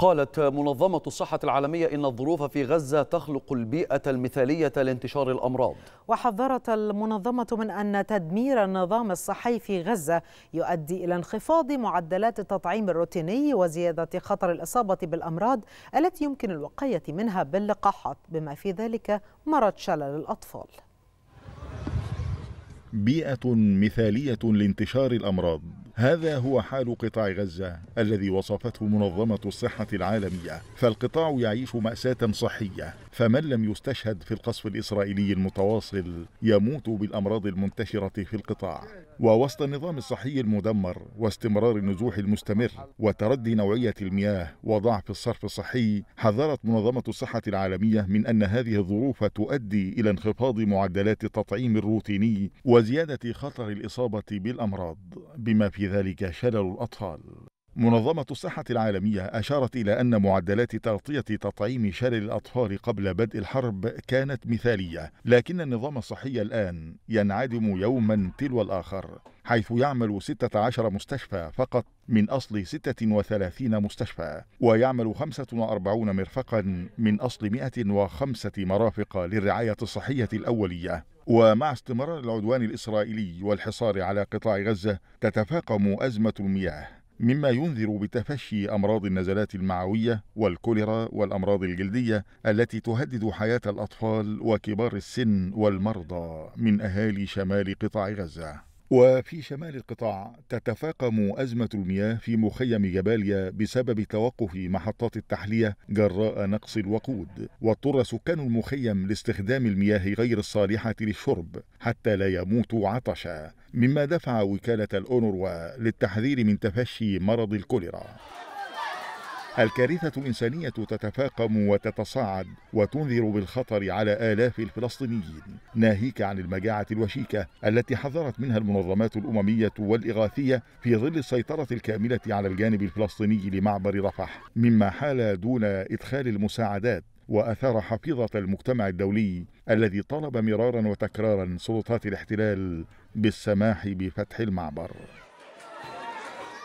قالت منظمة الصحة العالمية إن الظروف في غزة تخلق البيئة المثالية لانتشار الأمراض وحذرت المنظمة من أن تدمير النظام الصحي في غزة يؤدي إلى انخفاض معدلات التطعيم الروتيني وزيادة خطر الإصابة بالأمراض التي يمكن الوقاية منها باللقاحات بما في ذلك مرض شلل الأطفال بيئة مثالية لانتشار الأمراض هذا هو حال قطاع غزة الذي وصفته منظمة الصحة العالمية فالقطاع يعيش مأساة صحية فمن لم يستشهد في القصف الإسرائيلي المتواصل يموت بالأمراض المنتشرة في القطاع ووسط النظام الصحي المدمر واستمرار النزوح المستمر وتردي نوعية المياه وضعف الصرف الصحي حذرت منظمة الصحة العالمية من أن هذه الظروف تؤدي إلى انخفاض معدلات التطعيم الروتيني وزيادة خطر الإصابة بالأمراض بما في ذلك شلل الأطفال منظمة الصحة العالمية أشارت إلى أن معدلات تغطية تطعيم شلل الأطفال قبل بدء الحرب كانت مثالية، لكن النظام الصحي الآن ينعدم يوما تلو الآخر، حيث يعمل 16 مستشفى فقط من أصل 36 مستشفى، ويعمل 45 مرفقا من أصل 105 مرافق للرعاية الصحية الأولية. ومع استمرار العدوان الإسرائيلي والحصار على قطاع غزة، تتفاقم أزمة المياه مما ينذر بتفشي أمراض النزلات المعوية والكوليرا والأمراض الجلدية التي تهدد حياة الأطفال وكبار السن والمرضى من أهالي شمال قطاع غزة. وفي شمال القطاع تتفاقم أزمة المياه في مخيم جباليا بسبب توقف محطات التحلية جراء نقص الوقود واضطر سكان المخيم لاستخدام المياه غير الصالحة للشرب حتى لا يموتوا عطشا مما دفع وكالة الأونروا للتحذير من تفشي مرض الكوليرا الكارثة الإنسانية تتفاقم وتتصاعد وتنذر بالخطر على آلاف الفلسطينيين ناهيك عن المجاعة الوشيكة التي حذرت منها المنظمات الأممية والإغاثية في ظل السيطرة الكاملة على الجانب الفلسطيني لمعبر رفح مما حال دون إدخال المساعدات وأثار حفيظة المجتمع الدولي الذي طلب مرارا وتكرارا سلطات الاحتلال بالسماح بفتح المعبر